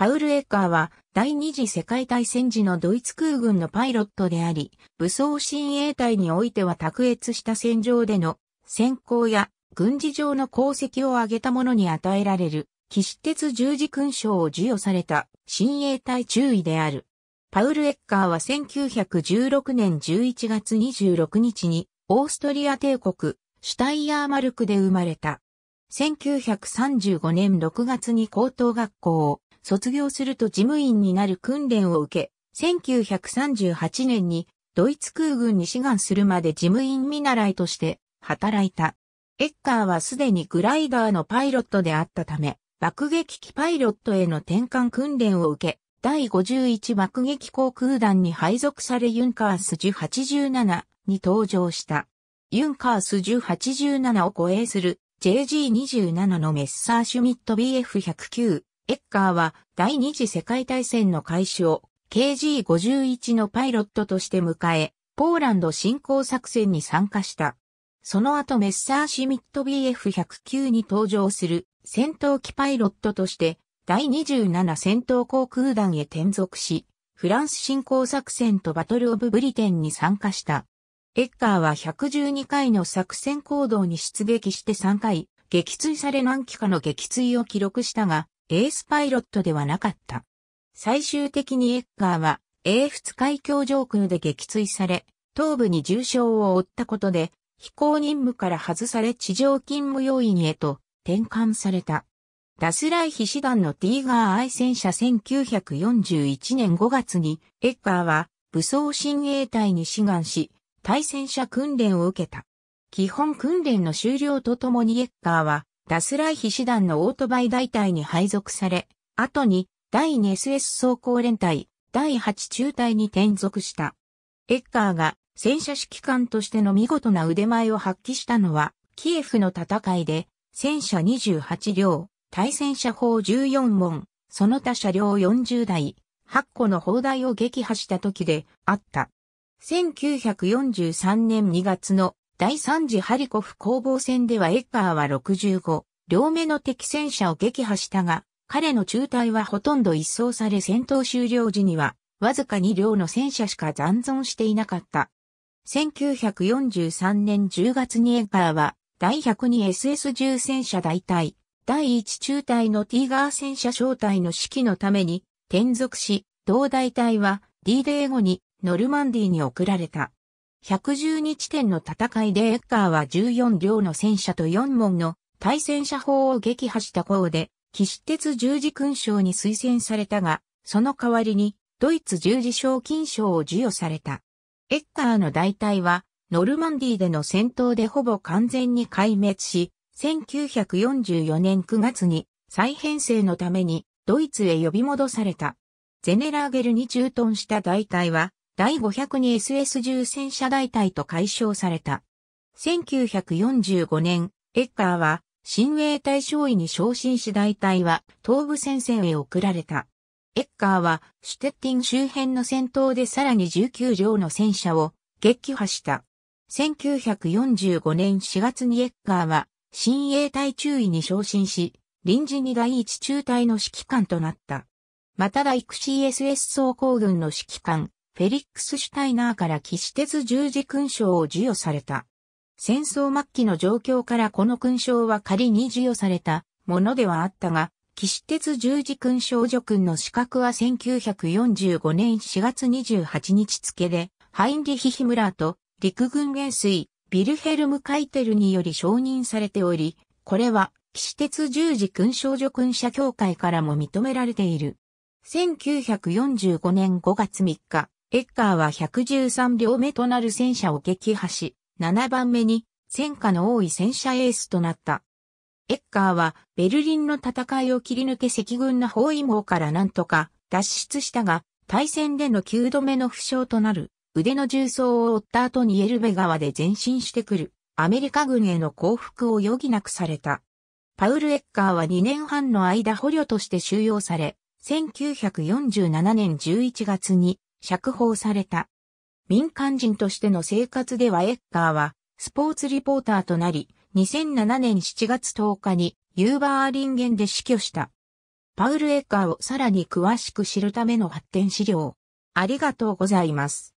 パウル・エッカーは第二次世界大戦時のドイツ空軍のパイロットであり、武装親衛隊においては卓越した戦場での戦功や軍事上の功績を挙げた者に与えられる、騎士鉄十字勲章を授与された親衛隊中尉である。パウル・エッカーは1916年11月26日にオーストリア帝国シュタイヤーマルクで生まれた。1935年6月に高等学校を卒業すると事務員になる訓練を受け、1938年にドイツ空軍に志願するまで事務員見習いとして働いた。エッカーはすでにグライダーのパイロットであったため、爆撃機パイロットへの転換訓練を受け、第51爆撃航空団に配属されユンカース1087に登場した。ユンカース1087を護衛する JG27 のメッサーシュミット BF109 エッカーは第二次世界大戦の開始を KG-51 のパイロットとして迎え、ポーランド侵攻作戦に参加した。その後メッサーシミット BF109 に登場する戦闘機パイロットとして第27戦闘航空団へ転属し、フランス侵攻作戦とバトルオブブリテンに参加した。エッカーは112回の作戦行動に出撃して3回、撃墜され何機かの撃墜を記録したが、エースパイロットではなかった。最終的にエッガーは、英仏海峡上空で撃墜され、頭部に重傷を負ったことで、飛行任務から外され地上勤務要員へと転換された。ダスライヒ師団のティーガー愛戦車1941年5月に、エッガーは武装親衛隊に志願し、対戦車訓練を受けた。基本訓練の終了とともにエッガーは、ダスライヒ師団のオートバイ大隊に配属され、後に第 2SS 装甲連隊、第8中隊に転属した。エッカーが戦車指揮官としての見事な腕前を発揮したのは、キエフの戦いで、戦車28両、対戦車砲14門、その他車両40台、8個の砲台を撃破した時であった。1943年2月の第3次ハリコフ攻防戦ではエッパーは65、両目の敵戦車を撃破したが、彼の中隊はほとんど一掃され戦闘終了時には、わずか2両の戦車しか残存していなかった。1943年10月にエッパーは、第 102SS10 戦車大隊、第1中隊のティーガー戦車小隊の指揮のために、転属し、同大隊は D デー後にノルマンディーに送られた。112地点の戦いでエッカーは14両の戦車と4門の対戦車砲を撃破した功で、騎士鉄十字勲章に推薦されたが、その代わりにドイツ十字賞金賞を授与された。エッカーの大隊は、ノルマンディーでの戦闘でほぼ完全に壊滅し、1944年9月に再編成のためにドイツへ呼び戻された。ゼネラーゲルに駐屯した大隊は、第 502SS10 戦車大隊と解消された。1945年、エッカーは、新衛隊将尉に昇進し大隊は東部戦線へ送られた。エッカーはシュテッティン周辺の戦闘でさらに19両の戦車を撃破した。1945年4月にエッカーは新衛隊中尉に昇進し、臨時に第一中隊の指揮官となった。また第 9CSS 総工軍の指揮官、フェリックス・シュタイナーから騎士鉄十字勲章を授与された。戦争末期の状況からこの勲章は仮に授与されたものではあったが、騎士鉄十字勲章助君の資格は1945年4月28日付で、ハインリヒヒムラーと陸軍元帥、ビルヘルム・カイテルにより承認されており、これは、騎士鉄十字勲章助君者協会からも認められている。1945年5月3日、エッカーは113両目となる戦車を撃破し、7番目に戦火の多い戦車エースとなった。エッカーはベルリンの戦いを切り抜け赤軍の包囲網からなんとか脱出したが、対戦での9度目の負傷となる腕の重装を負った後にエルベ川で前進してくるアメリカ軍への降伏を余儀なくされた。パウル・エッカーは2年半の間捕虜として収容され、1947年11月に釈放された。民間人としての生活ではエッカーはスポーツリポーターとなり、2007年7月10日にユーバーリンゲンで死去した。パウル・エッカーをさらに詳しく知るための発展資料。ありがとうございます。